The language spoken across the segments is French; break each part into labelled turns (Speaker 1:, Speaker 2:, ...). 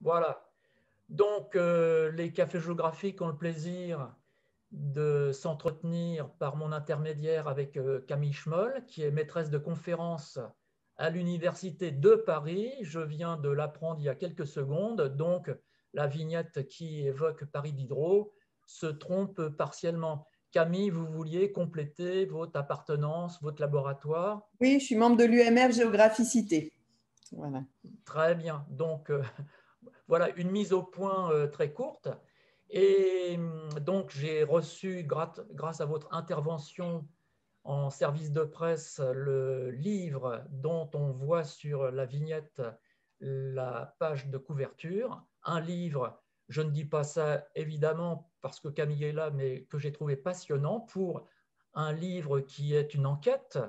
Speaker 1: Voilà. Donc, euh, les cafés géographiques ont le plaisir de s'entretenir par mon intermédiaire avec euh, Camille Schmoll, qui est maîtresse de conférence à l'Université de Paris. Je viens de l'apprendre il y a quelques secondes. Donc, la vignette qui évoque Paris Diderot se trompe partiellement. Camille, vous vouliez compléter votre appartenance, votre laboratoire
Speaker 2: Oui, je suis membre de l'UMR Géographicité. Voilà.
Speaker 1: Très bien. Donc, euh, voilà, une mise au point euh, très courte. Et hum, donc, j'ai reçu, grâce à votre intervention en service de presse, le livre dont on voit sur la vignette la page de couverture, un livre, je ne dis pas ça évidemment parce que Camille est là, mais que j'ai trouvé passionnant pour un livre qui est une enquête,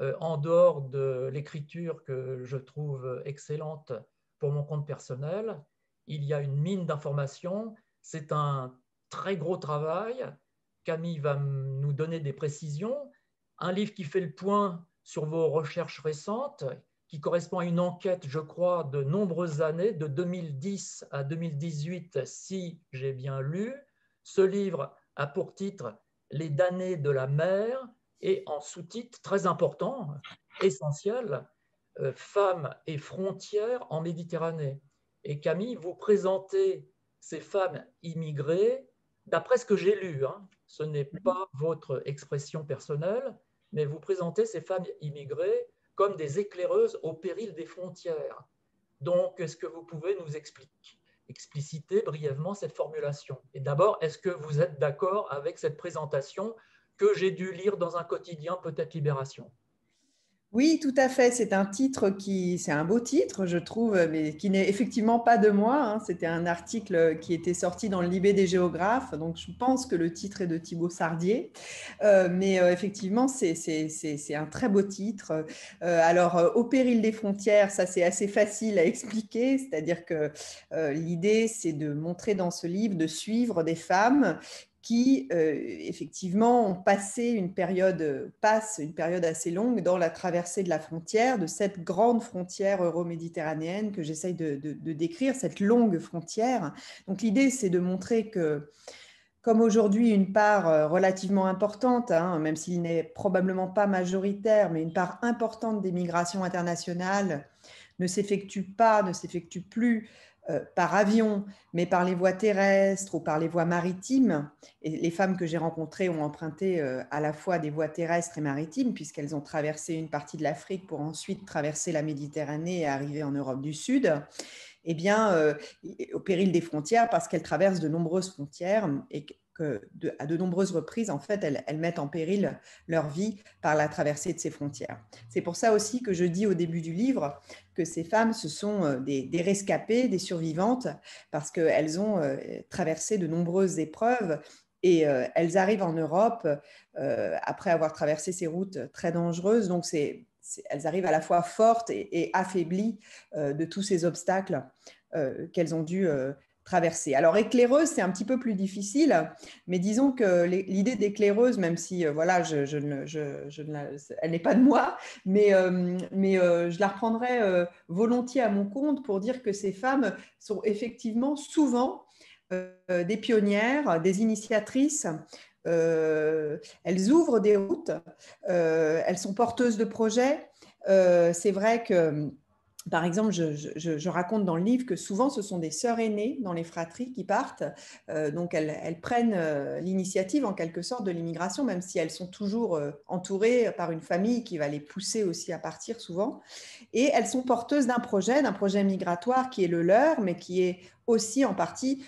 Speaker 1: euh, en dehors de l'écriture que je trouve excellente pour mon compte personnel, il y a une mine d'informations, c'est un très gros travail. Camille va nous donner des précisions. Un livre qui fait le point sur vos recherches récentes, qui correspond à une enquête, je crois, de nombreuses années, de 2010 à 2018, si j'ai bien lu. Ce livre a pour titre Les damnés de la mer et en sous-titre très important, essentiel, euh, Femmes et frontières en Méditerranée et Camille, vous présentez ces femmes immigrées, d'après ce que j'ai lu, hein, ce n'est pas votre expression personnelle, mais vous présentez ces femmes immigrées comme des éclaireuses au péril des frontières. Donc, est-ce que vous pouvez nous expliquer, expliciter brièvement cette formulation Et d'abord, est-ce que vous êtes d'accord avec cette présentation que j'ai dû lire dans un quotidien, peut-être Libération
Speaker 2: oui, tout à fait. C'est un titre qui, c'est un beau titre, je trouve, mais qui n'est effectivement pas de moi. Hein. C'était un article qui était sorti dans le Libé des géographes, donc je pense que le titre est de Thibaut Sardier. Euh, mais euh, effectivement, c'est un très beau titre. Euh, alors, au péril des frontières, ça c'est assez facile à expliquer, c'est-à-dire que l'idée, c'est de montrer dans ce livre, de suivre des femmes qui euh, effectivement ont passé une période, euh, passe une période assez longue dans la traversée de la frontière, de cette grande frontière euro-méditerranéenne que j'essaye de, décrire, cette longue frontière. Donc l'idée, c'est de montrer que comme aujourd'hui une part euh, relativement importante, hein, même s'il n'est probablement pas majoritaire, mais une part importante des migrations internationales ne s'effectue pas, ne s'effectue plus euh, par avion, mais par les voies terrestres ou par les voies maritimes. Et les femmes que j'ai rencontrées ont emprunté euh, à la fois des voies terrestres et maritimes, puisqu'elles ont traversé une partie de l'Afrique pour ensuite traverser la Méditerranée et arriver en Europe du Sud. Eh bien, euh, au péril des frontières, parce qu'elles traversent de nombreuses frontières et que à de nombreuses reprises, en fait, elles, mettent en péril leur vie par la traversée de ces frontières. C'est pour ça aussi que je dis au début du livre que ces femmes, ce sont euh, des, rescapées, des survivantes, parce qu'elles ont euh, traversé de nombreuses épreuves et euh, elles arrivent en Europe après avoir traversé ces routes très dangereuses. Donc, elles arrivent à la fois fortes et affaiblies de tous ces obstacles qu'elles ont dû traversée. Alors éclaireuse, c'est un petit peu plus difficile, mais disons que l'idée d'éclaireuse, même si euh, voilà, je, ne, elle n'est pas de moi, mais, euh, euh, je la reprendrai volontiers à mon compte pour dire que ces femmes sont effectivement souvent des pionnières, des initiatrices. elles ouvrent des routes, elles sont porteuses de projets. c'est vrai que par exemple, je, raconte dans le livre que souvent ce sont des sœurs aînées dans les fratries qui partent, euh, donc elles, prennent euh, l'initiative en quelque sorte de l'immigration, même si elles sont toujours euh, entourées par une famille qui va les pousser aussi à partir souvent. Et elles sont porteuses d'un projet, d'un projet migratoire qui est le leur, mais qui est aussi en partie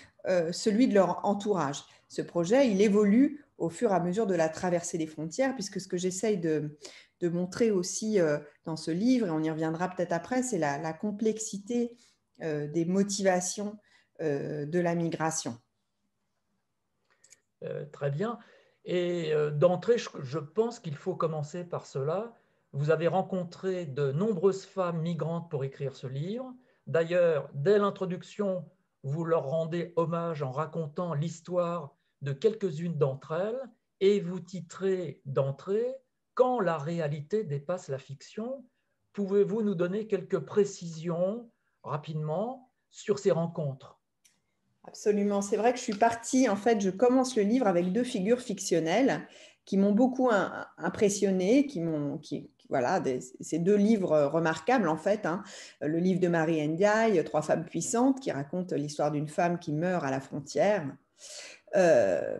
Speaker 2: celui de leur entourage. Ce projet, il évolue au fur et à mesure de la traversée des frontières, puisque ce que j'essaye de, montrer aussi euh, dans ce livre, et on y reviendra peut-être après, c'est la, complexité euh, des motivations euh, de la migration.
Speaker 1: très bien. Et d'entrée, je, pense qu'il faut commencer par cela. Vous avez rencontré de nombreuses femmes migrantes pour écrire ce livre. D'ailleurs, dès l'introduction, vous leur rendez hommage en racontant l'histoire de quelques-unes d'entre elles et vous titrez d'entrée quand la réalité dépasse la fiction. Pouvez-vous nous donner quelques précisions rapidement sur ces rencontres Absolument, c'est vrai que je suis partie, en fait, je commence le livre avec
Speaker 2: deux figures fictionnelles qui m'ont beaucoup impressionnée, qui m'ont, qui, voilà, ces deux livres remarquables en fait. Hein. Le livre de Marie Ndiaye, Trois femmes puissantes, qui raconte l'histoire d'une femme qui meurt à la frontière. Euh,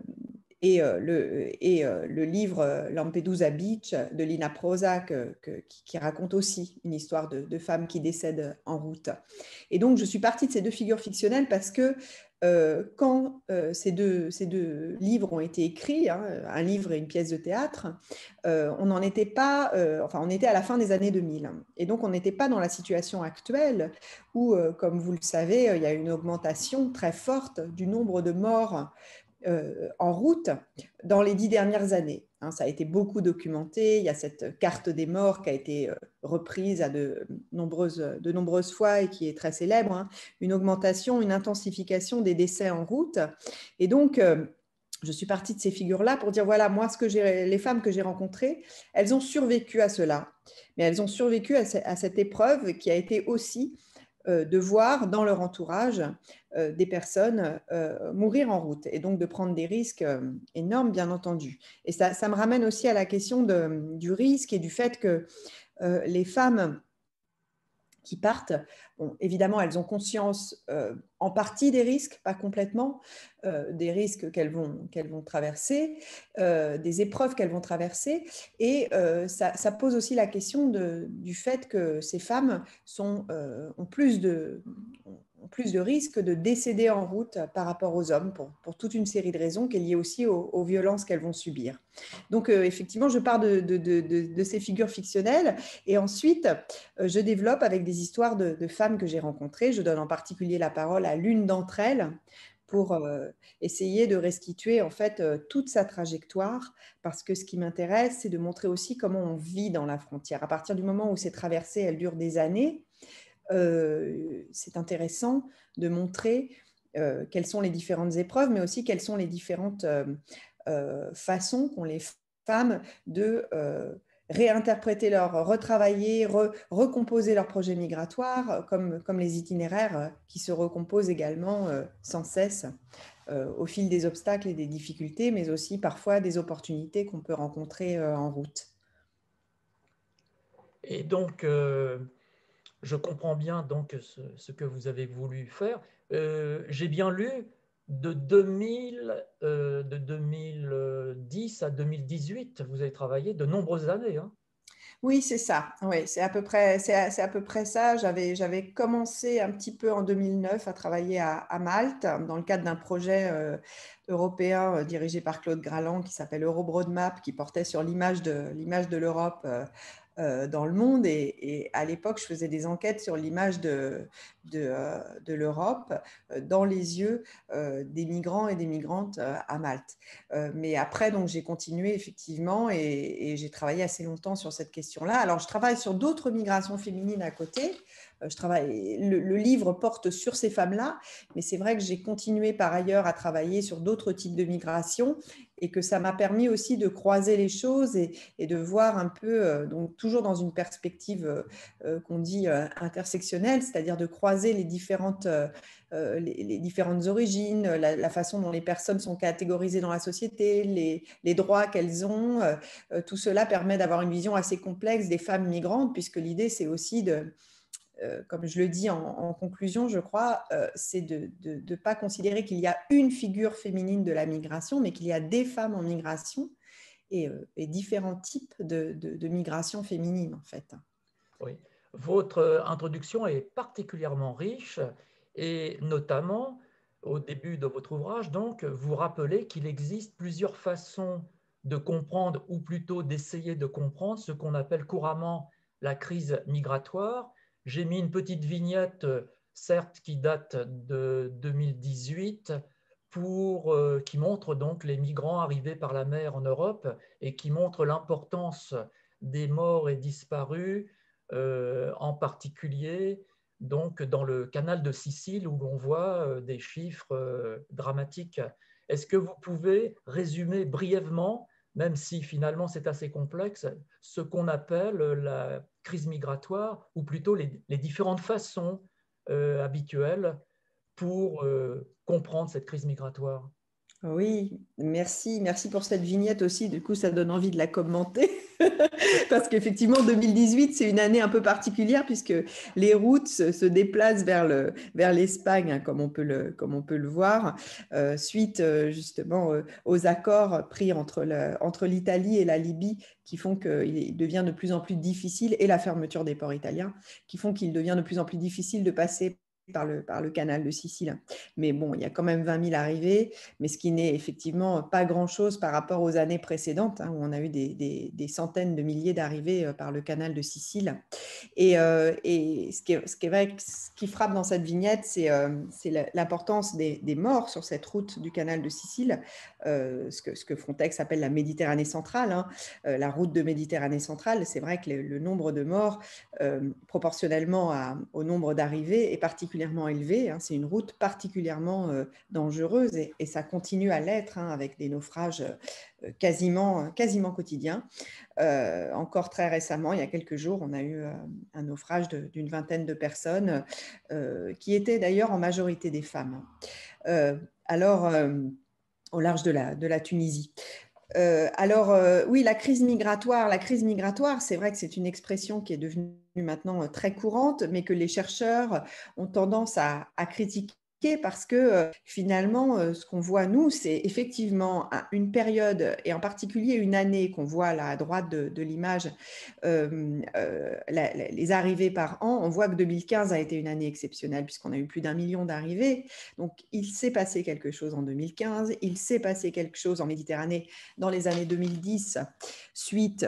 Speaker 2: et, euh, le, et euh, le, livre euh, Lampedusa Beach de Lina Prosa qui, raconte aussi une histoire de, femmes qui décèdent en route. Et donc je suis partie de ces deux figures fictionnelles parce que quand ces deux, ces, deux, livres ont été écrits, hein, un livre et une pièce de théâtre, on n'en était pas, enfin on était à la fin des années 2000. Et donc on n'était pas dans la situation actuelle où, comme vous le savez, il y a une augmentation très forte du nombre de morts euh, en route dans les dix dernières années. Hein, ça a été beaucoup documenté. Il y a cette carte des morts qui a été euh, reprise de nombreuses, fois et qui est très célèbre. Hein. Une augmentation, une intensification des décès en route. Et donc, euh, je suis partie de ces figures-là pour dire voilà, moi, ce que les femmes que j'ai rencontrées, elles ont survécu à cela, mais elles ont survécu à, cette épreuve qui a été aussi euh, de voir dans leur entourage euh, des personnes euh, mourir en route et donc de prendre des risques énormes, bien entendu. Et ça, me ramène aussi à la question du risque et du fait que les femmes qui partent. évidemment, elles ont conscience euh, en partie des risques, pas complètement, euh, des risques qu'elles vont, qu'elles vont traverser, euh, des épreuves qu'elles vont traverser. Et ça, pose aussi la question de, du fait que ces femmes sont, ont plus de, plus de risques de décéder en route par rapport aux hommes pour, pour toute une série de raisons qui est liée aussi aux, violences qu'elles vont subir. Donc euh, effectivement, je pars de, ces figures fictionnelles et ensuite euh, je développe avec des histoires de, femmes que j'ai rencontrées. Je donne en particulier la parole à l'une d'entre elles pour euh, essayer de restituer en fait toute sa trajectoire parce que ce qui m'intéresse c'est de montrer aussi comment on vit dans la frontière. À partir du moment où ces traversées elle durent des années, euh, c'est intéressant de montrer euh, quelles sont les différentes épreuves, mais aussi quelles sont les différentes euh, façons qu'ont les femmes de réinterpréter leur, retravailler, recomposer leur projet migratoire, comme, comme, les itinéraires qui se recomposent également sans cesse au fil des obstacles et des difficultés, mais aussi parfois des opportunités qu'on peut rencontrer en route.
Speaker 1: Et donc, je comprends bien donc ce, que vous avez voulu faire. Euh, j'ai bien lu de, 2000, euh, de 2010 à 2018, vous avez travaillé de nombreuses années. Hein.
Speaker 2: Oui, c'est ça. Oui, c'est à peu près, c'est à, peu près ça. J'avais, j'avais commencé un petit peu en 2009 à travailler à, Malte dans le cadre d'un projet euh, européen dirigé par Claude Graland qui s'appelle Euro qui portait sur l'image de l'image de l'Europe euh, dans le monde. Et, à l'époque, je faisais des enquêtes sur l'image de, euh, l'Europe euh, dans les yeux des migrants et des migrantes à Malte. mais après, donc, j'ai continué effectivement et, j'ai travaillé assez longtemps sur cette question-là. Alors, je travaille sur d'autres migrations féminines à côté. le, livre porte sur ces femmes-là, mais c'est vrai que j'ai continué par ailleurs à travailler sur d'autres types de migrations et que ça m'a permis aussi de croiser les choses et, de voir un peu, euh, donc toujours dans une perspective euh, euh, qu'on dit intersectionnelle, c'est-à-dire de croiser les différentes, origines, la, façon dont les personnes sont catégorisées dans la société, les droits qu'elles ont. tout cela permet d'avoir une vision assez complexe des femmes migrantes, puisque l'idée, c'est aussi de euh, comme je le dis en, conclusion, je crois, euh, c'est de ne pas considérer qu'il y a une figure féminine de la migration, mais qu'il y a des femmes en migration et, euh, différents types de, de, migration féminine, en
Speaker 1: fait. Oui. Votre introduction est particulièrement riche et notamment au début de votre ouvrage, donc, vous rappelez qu'il existe plusieurs façons de comprendre ou plutôt d'essayer de comprendre ce qu'on appelle couramment la crise migratoire j'ai mis une petite vignette, euh, certes qui date de 2018, pour, euh, qui montre donc les migrants arrivés par la mer en Europe et qui montre l'importance des morts et disparus, euh, en particulier donc dans le canal de Sicile où l'on voit des chiffres dramatiques. Est-ce que vous pouvez résumer brièvement, même si finalement c'est assez complexe, ce qu'on appelle la crise migratoire, ou plutôt les, différentes façons euh, habituelles pour euh, comprendre cette crise migratoire
Speaker 2: oui, merci, merci pour cette vignette aussi. Du coup, ça donne envie de la commenter. Parce qu'effectivement, 2018, c'est une année un peu particulière puisque les routes se déplacent vers l'Espagne, le, vers hein, comme, on peut le, comme on peut le voir, euh, suite euh, justement euh, aux accords pris entre l'Italie entre et la Libye qui font qu'il devient de plus en plus difficile, et la fermeture des ports italiens, qui font qu'il devient de plus en plus difficile de passer par le, par le canal de Sicile. Mais bon, il y a quand même 20 000 arrivées, mais ce qui n'est effectivement pas grand-chose par rapport aux années précédentes, hein, où on a eu des, des, centaines de milliers d'arrivées euh, par le canal de Sicile. Et, euh, et ce, qui ce, qui vrai, ce qui frappe dans cette vignette, c'est euh, l'importance des, des, morts sur cette route du canal de Sicile, ce, que, ce, que, Frontex appelle la Méditerranée centrale, hein. la route de Méditerranée centrale. C'est vrai que le, nombre de morts, proportionnellement à, au nombre d'arrivées, est particulièrement particulièrement élevée. Hein. c'est une route particulièrement euh, dangereuse et, ça continue à l'être hein, avec des naufrages euh, quasiment, quasiment quotidiens. Euh, encore très récemment, il y a quelques jours, on a eu un naufrage d'une vingtaine de personnes qui étaient d'ailleurs en majorité des femmes. alors, au large de la, de la Tunisie. alors, oui, la crise migratoire, la crise migratoire, c'est vrai que c'est une expression qui est devenue maintenant euh, très courante, mais que les chercheurs ont tendance à, critiquer parce que euh, finalement, euh, ce qu'on voit, nous, c'est effectivement une période, et en particulier une année qu'on voit là à droite de, l'image, les arrivées par an. On voit que 2015 a été une année exceptionnelle puisqu'on a eu plus d'un million d'arrivées. Donc, il s'est passé quelque chose en 2015, il s'est passé quelque chose en Méditerranée dans les années 2010 suite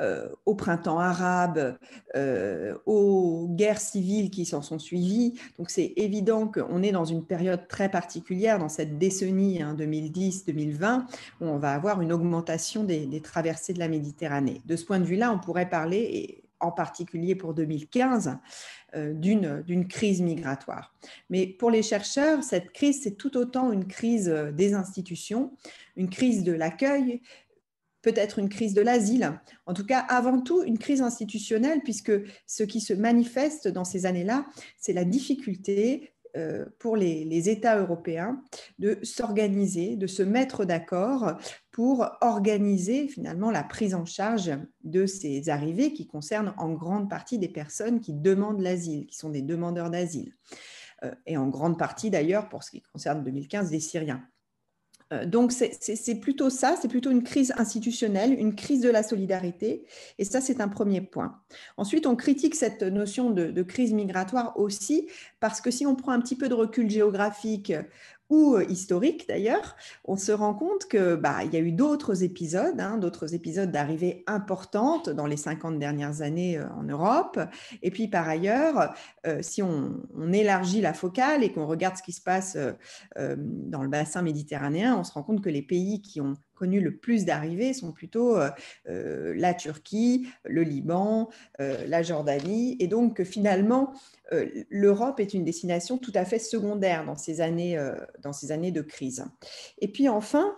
Speaker 2: euh, au printemps arabe, euh, aux guerres civiles qui s'en sont suivies. Donc c'est évident qu'on est dans une période très particulière, dans cette décennie 2010-2020, hein, où on va avoir une augmentation des, traversées de la Méditerranée. De ce point de vue-là, on pourrait parler, en particulier pour 2015, euh, d'une crise migratoire. Mais pour les chercheurs, cette crise, c'est tout autant une crise des institutions, une crise de l'accueil, peut-être une crise de l'asile, en tout cas avant tout une crise institutionnelle, puisque ce qui se manifeste dans ces années-là, c'est la difficulté euh, pour les, États européens de s'organiser, de se mettre d'accord pour organiser finalement la prise en charge de ces arrivées qui concernent en grande partie des personnes qui demandent l'asile, qui sont des demandeurs d'asile, euh, et en grande partie d'ailleurs pour ce qui concerne 2015 des Syriens. Euh, donc c'est plutôt ça, c'est plutôt une crise institutionnelle, une crise de la solidarité, et ça c'est un premier point. Ensuite, on critique cette notion de, crise migratoire aussi parce que si on prend un petit peu de recul géographique ou euh, historique d'ailleurs, on se rend compte que bah, il y a eu d'autres épisodes, hein, d'autres épisodes d'arrivées importantes dans les 50 dernières années euh, en Europe. Et puis par ailleurs, euh, si on, élargit la focale et qu'on regarde ce qui se passe dans le bassin méditerranéen, on se rend compte que les pays qui ont connu le plus d'arrivées sont plutôt euh, euh, la Turquie, le Liban, euh, la Jordanie, et donc finalement l'Europe est une destination tout à fait secondaire dans ces années, dans ces années de crise. Et puis enfin,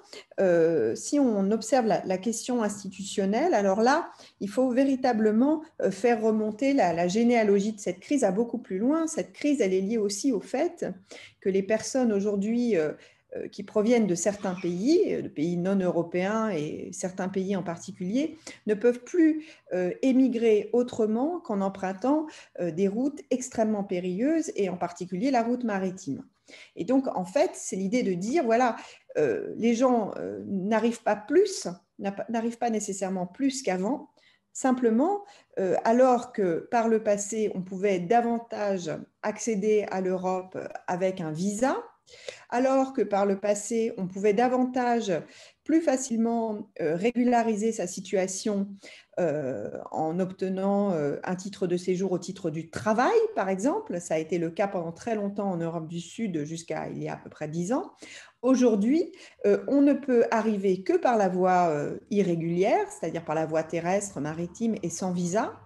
Speaker 2: si on observe la, question institutionnelle, alors là, il faut véritablement faire remonter la, la généalogie de cette crise à beaucoup plus loin. Cette crise, elle est liée aussi au fait que les personnes aujourd'hui euh, qui proviennent de certains pays, euh, de pays non européens et certains pays en particulier, ne peuvent plus euh, émigrer autrement qu'en empruntant des routes extrêmement périlleuses et en particulier la route maritime. Et donc, en fait, c'est l'idée de dire, voilà, les gens n'arrivent pas plus, n'arrivent pas nécessairement plus qu'avant, Simplement, alors que par le passé, on pouvait davantage accéder à l'Europe avec un visa, alors que par le passé, on pouvait davantage, plus facilement euh, régulariser sa situation euh, en obtenant euh, un titre de séjour au titre du travail, par exemple. Ça a été le cas pendant très longtemps en Europe du Sud jusqu'à il y a à peu près dix ans. Aujourd'hui, on ne peut arriver que par la voie irrégulière, c'est-à-dire par la voie terrestre, maritime et sans visa.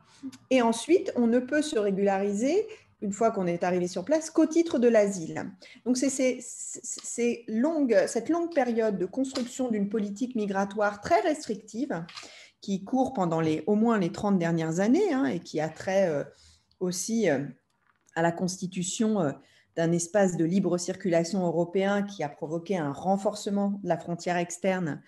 Speaker 2: Et ensuite, on ne peut se régulariser une fois qu'on est arrivé sur place, qu'au titre de l'asile. Donc c'est cette longue période de construction d'une politique migratoire très restrictive qui court pendant au moins les 30 dernières années hein, et qui a trait euh, aussi euh, à la constitution euh, d'un espace de libre circulation européen qui a provoqué un renforcement de la frontière externe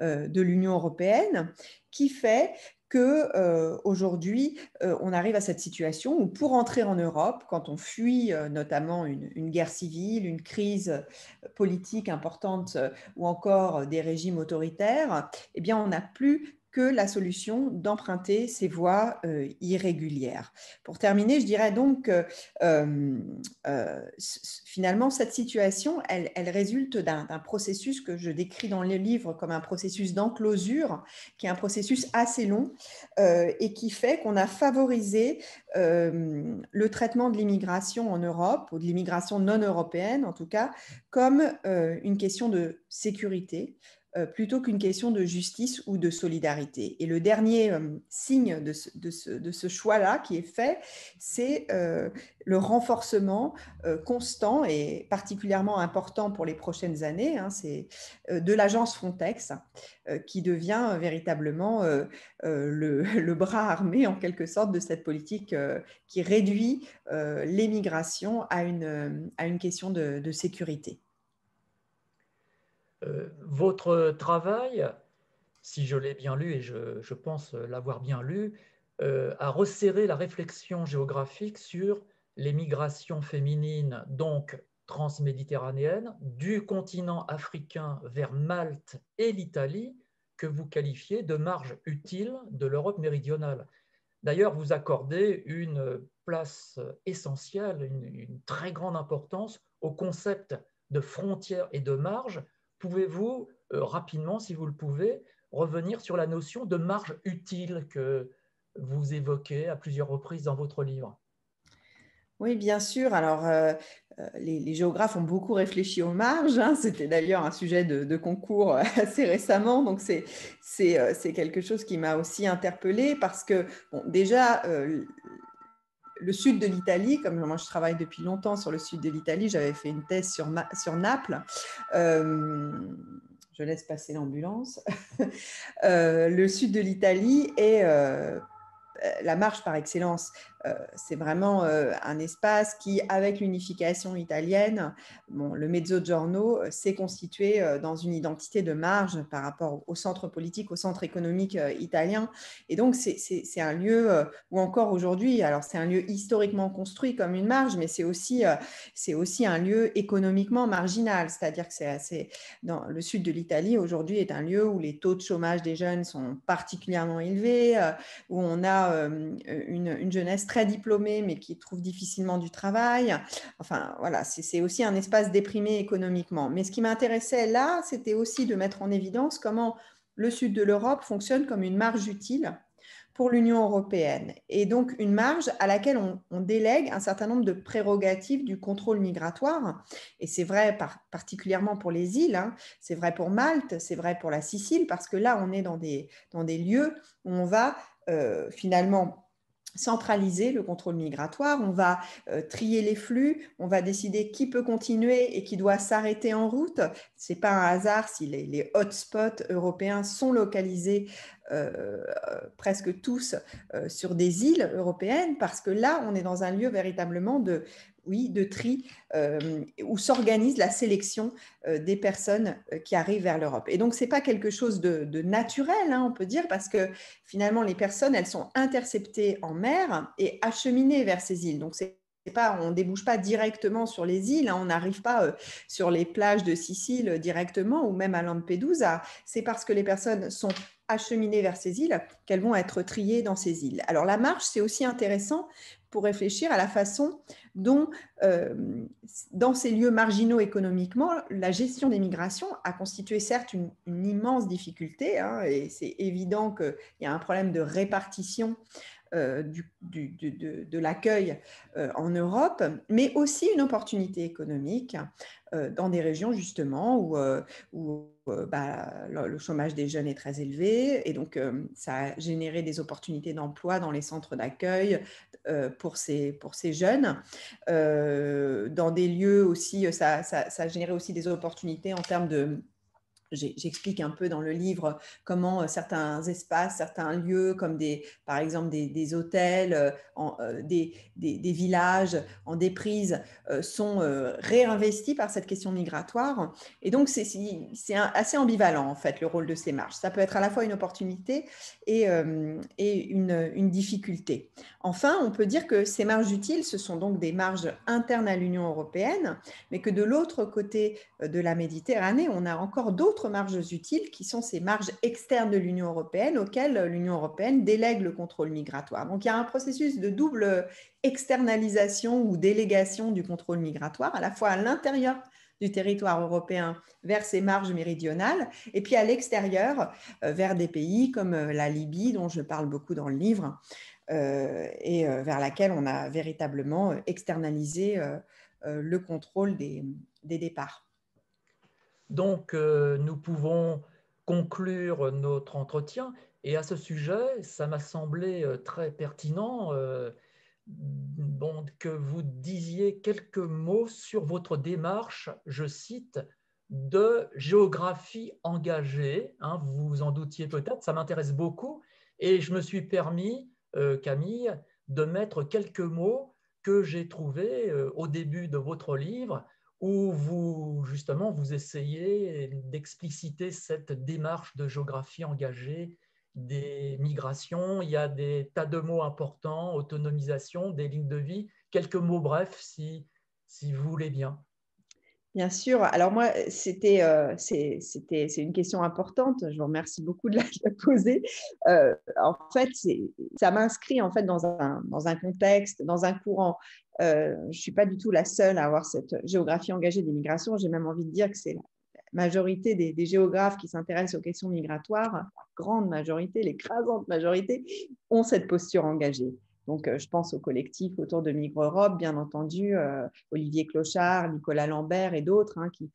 Speaker 2: de l'Union européenne, qui fait que euh, aujourd'hui euh, on arrive à cette situation où pour entrer en Europe, quand on fuit euh, notamment une, une, guerre civile, une crise politique importante ou encore des régimes autoritaires, eh bien on n'a plus que la solution d'emprunter ces voies euh, irrégulières. Pour terminer, je dirais donc que euh, euh, finalement, cette situation, elle, elle résulte d'un processus que je décris dans le livre comme un processus d'enclosure, qui est un processus assez long et qui fait qu'on a favorisé le traitement de l'immigration en Europe, ou de l'immigration non européenne en tout cas, comme une question de sécurité, euh, plutôt qu'une question de justice ou de solidarité. Et le dernier euh, signe de ce, choix-là qui est fait, c'est euh, le renforcement constant et particulièrement important pour les prochaines années hein, c'est, de l'agence Frontex, qui devient véritablement le, bras armé en quelque sorte de cette politique qui réduit l'émigration à une, question
Speaker 1: de sécurité. Euh, votre travail, si je l'ai bien lu et je, pense l'avoir bien lu, euh, a resserré la réflexion géographique sur les migrations féminines, donc transméditerranéennes, du continent africain vers Malte et l'Italie, que vous qualifiez de marge utile de l'Europe méridionale. D'ailleurs, vous accordez une place essentielle, une, une, très grande importance au concept de frontière et de marge pouvez-vous euh, rapidement, si vous le pouvez, revenir sur la notion de marge utile que vous évoquez à plusieurs reprises dans votre livre
Speaker 2: oui, bien sûr. Alors, euh, euh, les, géographes ont beaucoup réfléchi aux marges. Hein. C'était d'ailleurs un sujet de, concours assez récemment. Donc, c'est, c'est, quelque chose qui m'a aussi interpellée parce que, bon, déjà, le sud de l'Italie, comme moi je travaille depuis longtemps sur le sud de l'Italie, j'avais fait une thèse sur, sur Naples. Euh, je laisse passer l'ambulance. Euh, le sud de l'Italie est euh, la marche par excellence euh, c'est vraiment euh, un espace qui, avec l'unification italienne, bon, le Mezzogiorno euh, s'est constitué dans une identité de marge par rapport au centre politique, au centre économique italien. Et donc, c'est un lieu où encore aujourd'hui, alors c'est un lieu historiquement construit comme une marge, mais c'est aussi, un lieu économiquement marginal, c'est-à-dire que c'est Dans le sud de l'Italie, aujourd'hui, est un lieu où les taux de chômage des jeunes sont particulièrement élevés, où on a une, une jeunesse très diplômés mais qui trouvent difficilement du travail. Enfin, voilà, c'est aussi un espace déprimé économiquement. Mais ce qui m'intéressait là, c'était aussi de mettre en évidence comment le sud de l'Europe fonctionne comme une marge utile pour l'Union européenne. Et donc une marge à laquelle on, délègue un certain nombre de prérogatives du contrôle migratoire. Et c'est vrai particulièrement pour les îles, hein. c'est vrai pour Malte, c'est vrai pour la Sicile, parce que là, on est dans des, dans des lieux où on va euh, finalement centraliser le contrôle migratoire, on va euh, trier les flux, on va décider qui peut continuer et qui doit s'arrêter en route. Ce n'est pas un hasard si les, hotspots européens sont localisés euh, euh, presque tous sur des îles européennes, parce que là, on est dans un lieu véritablement de, oui, de tri, euh, où s'organise la sélection euh, des personnes euh, qui arrivent vers l'Europe. Et donc, ce n'est pas quelque chose de, naturel, hein, on peut dire, parce que finalement, les personnes, elles sont interceptées en mer et acheminées vers ces îles. Donc, c'est pas, on ne débouche pas directement sur les îles, hein, on n'arrive pas sur les plages de Sicile directement ou même à Lampedusa. C'est parce que les personnes sont acheminées vers ces îles qu'elles vont être triées dans ces îles. Alors la marche, c'est aussi intéressant pour réfléchir à la façon dont, euh, dans ces lieux marginaux économiquement, la gestion des migrations a constitué certes une, immense difficulté, hein, et c'est évident qu'il y a un problème de répartition euh, de, l'accueil euh, en Europe, mais aussi une opportunité économique euh, dans des régions justement où, où bah, le chômage des jeunes est très élevé et donc ça a généré des opportunités d'emploi dans les centres d'accueil pour, ces, pour ces jeunes. dans des lieux aussi, ça, ça a généré aussi des opportunités en termes de j'explique un peu dans le livre euh, comment euh, certains espaces, certains lieux, comme des, par exemple des, hôtels, euh, en, des, des, villages en déprise, sont réinvestis par cette question migratoire. Et donc, c'est assez ambivalent, en fait, le rôle de ces marges, Ça peut être à la fois une opportunité et, une difficulté. Enfin, on peut dire que ces marges utiles, ce sont donc des marges internes à l'Union européenne, mais que de l'autre côté de la Méditerranée, on a encore d'autres marges utiles qui sont ces marges externes de l'Union européenne auxquelles l'Union européenne délègue le contrôle migratoire. Donc il y a un processus de double externalisation ou délégation du contrôle migratoire, à la fois à l'intérieur du territoire européen vers ces marges méridionales, et puis à l'extérieur, euh, vers des pays comme euh, la Libye, dont je parle beaucoup dans le livre, euh, et vers laquelle on a véritablement externalisé le contrôle des
Speaker 1: départs. Donc, euh, nous pouvons conclure notre entretien. Et à ce sujet, ça m'a semblé euh, très pertinent euh, que vous disiez quelques mots sur votre démarche, je cite, de géographie engagée. Hein, vous vous en doutiez peut-être, ça m'intéresse beaucoup. Et je me suis permis, Camille, de mettre quelques mots que j'ai trouvés au début de votre livre où vous, justement, vous essayez d'expliciter cette démarche de géographie engagée des migrations. Il y a des tas de mots importants, autonomisation, des lignes de vie, quelques mots brefs si vous voulez bien.
Speaker 2: Bien sûr. Alors moi, euh, c'était c'est une question importante. Je vous remercie beaucoup de la, poser. Euh, en fait, ça m'inscrit en fait dans un, contexte, dans un courant. Euh, je ne suis pas du tout la seule à avoir cette géographie engagée des migrations. J'ai même envie de dire que c'est la majorité des, des géographes qui s'intéressent aux questions migratoires, la grande majorité, l'écrasante majorité, ont cette posture engagée. Donc, euh, je pense au collectif autour de Migre-Europe, bien entendu, euh, Olivier Clochard, Nicolas Lambert et d'autres hein, qui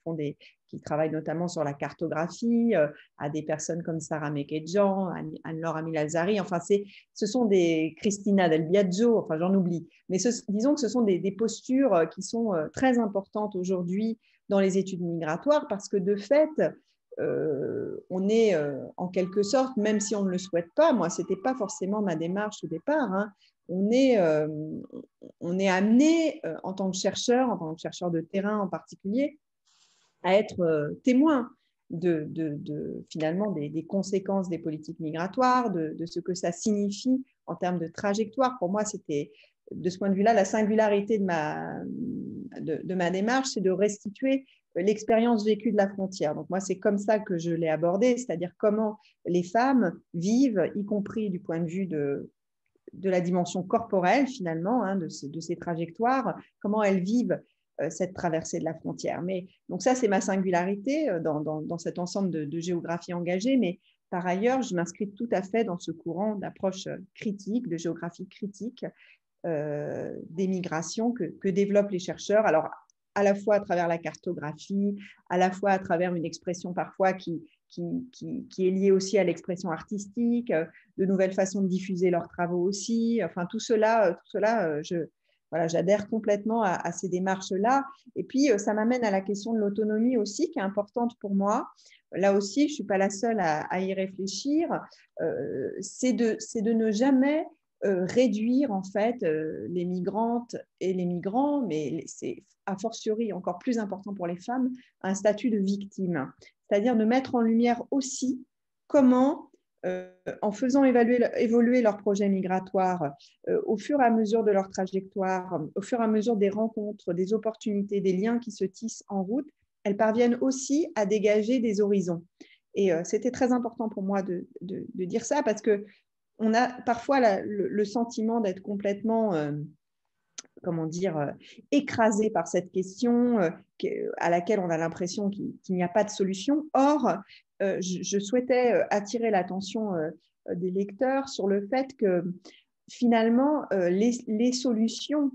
Speaker 2: travaillent notamment sur la cartographie, euh, à des personnes comme Sarah Mekedjan, Anne-Laure Milazari. Enfin, ce sont des Christina Del Biaggio, enfin, j'en oublie. Mais disons que ce sont des, postures qui sont très importantes aujourd'hui dans les études migratoires parce que de fait, on est en quelque sorte, même si on ne le souhaite pas, moi, ce n'était pas forcément ma démarche au départ, hein, euh, on est, amené euh, en tant que chercheur, en tant que chercheur de terrain en particulier, à être euh, témoin de, finalement des, conséquences des politiques migratoires, de, ce que ça signifie en termes de trajectoire. Pour moi, c'était de ce point de vue-là la singularité de ma, de, ma démarche, c'est de restituer l'expérience vécue de la frontière. Donc moi, c'est comme ça que je l'ai abordé, c'est-à-dire comment les femmes vivent, y compris du point de vue de de la dimension corporelle finalement hein, de, ces trajectoires, comment elles vivent euh, cette traversée de la frontière. Mais donc ça, c'est ma singularité euh, dans, cet ensemble de, de géographie engagée. Mais par ailleurs, je m'inscris tout à fait dans ce courant d'approche critique, de géographie critique euh, des migrations que, que, développent les chercheurs. Alors à la fois à travers la cartographie, à la fois à travers une expression parfois qui, qui, est lié aussi à l'expression artistique, euh, de nouvelles façons de diffuser leurs travaux aussi. Enfin, tout cela, euh, tout cela euh, je, voilà, j'adhère complètement à, ces démarches-là. Et puis, ça m'amène à la question de l'autonomie aussi, qui est importante pour moi. Là aussi, je ne suis pas la seule à, y réfléchir. c'est de, de, ne jamais réduire en fait les migrantes et les migrants, mais c'est a fortiori encore plus important pour les femmes, un statut de victime c'est-à-dire de mettre en lumière aussi comment, euh, en faisant évoluer leur projet migratoire euh, au fur et à mesure de leur trajectoire, au fur et à mesure des rencontres, des opportunités, des liens qui se tissent en route, elles parviennent aussi à dégager des horizons. Et euh, c'était très important pour moi de, dire ça parce que on a parfois le, sentiment d'être complètement comment dire, euh, écrasé par cette question euh, à laquelle on a l'impression qu'il n'y a pas de solution. Or, euh, je, souhaitais attirer l'attention des lecteurs sur le fait que finalement, les, solutions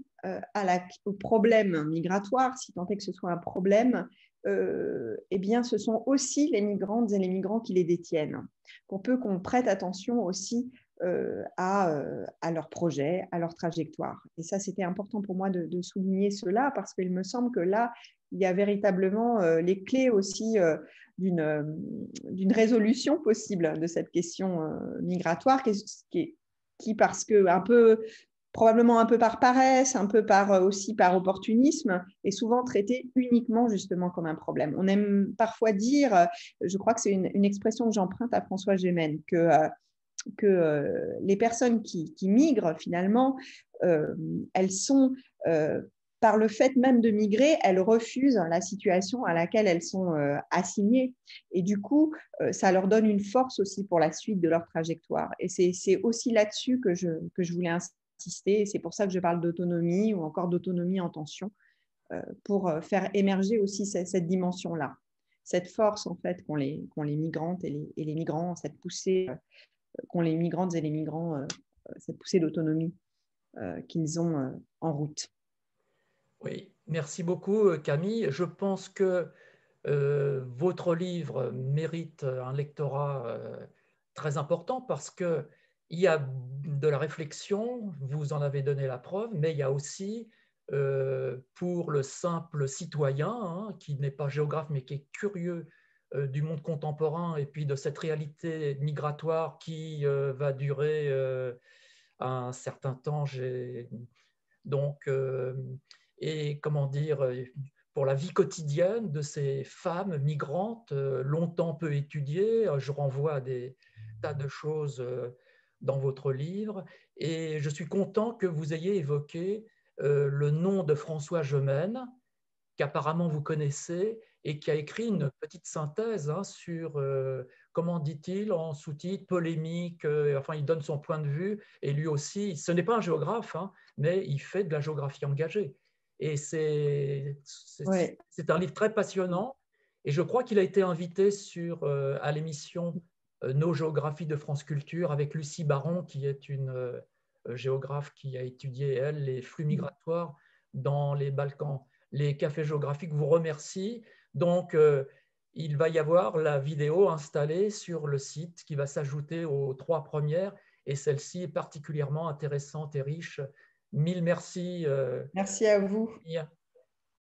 Speaker 2: au problème migratoire, si tant est que ce soit un problème, eh bien, ce sont aussi les migrantes et les migrants qui les détiennent. Qu'on peut qu'on prête attention aussi euh, à, euh, à, leur projet, à leur trajectoire. Et ça, c'était important pour moi de, souligner cela parce qu'il me semble que là, il y a véritablement euh, les clés aussi d'une résolution possible de cette question migratoire qui, qui, parce que un peu probablement un peu par paresse, un peu par aussi par opportunisme, est souvent traité uniquement justement comme un problème. On aime parfois dire, je crois que c'est une, une, expression que j'emprunte à François Gémen, que que euh, les personnes qui, migrent finalement, euh, elles sont, euh, par le fait même de migrer, elles refusent la situation à laquelle elles sont assignées. Et du coup, ça leur donne une force aussi pour la suite de leur trajectoire. Et c'est aussi là-dessus que je, que je voulais insister. C'est pour ça que je parle d'autonomie ou encore d'autonomie en tension, pour faire émerger aussi cette, dimension-là cette force en fait qu'ont les, les migrantes et les, et les, migrants, cette poussée qu'ont les migrantes et les migrants, euh, cette poussée d'autonomie euh, qu'ils ont euh, en route.
Speaker 1: Oui, merci beaucoup Camille. Je pense que votre livre mérite un lectorat très important parce qu'il y a de la réflexion, vous en avez donné la preuve, mais il y a aussi pour le simple citoyen hein, qui n'est pas géographe mais qui est curieux euh, du monde contemporain et puis de cette réalité migratoire qui euh, va durer euh, un certain temps. Donc, et comment dire, pour la vie quotidienne de ces femmes migrantes, longtemps peu étudiées, je renvoie à des tas de choses dans votre livre. Et je suis content que vous ayez évoqué le nom de François Gemène, qu'apparemment vous connaissez et qui a écrit une petite synthèse hein, sur, euh, comment dit-il, en sous-titre, polémique, euh, enfin il donne son point de vue, et lui aussi, ce n'est pas un géographe, hein, mais il fait de la géographie engagée. Et c'est un livre très passionnant, et je crois qu'il a été invité sur, euh, à l'émission Nos géographies de France Culture avec Lucie Baron, qui est une géographe qui a étudié, elle, les flux migratoires dans les Balkans les cafés géographiques vous remercient. Donc, euh, il va y avoir la vidéo installée sur le site qui va s'ajouter aux trois premières. Et celle-ci est particulièrement intéressante et riche. Mille merci. Euh, merci à vous.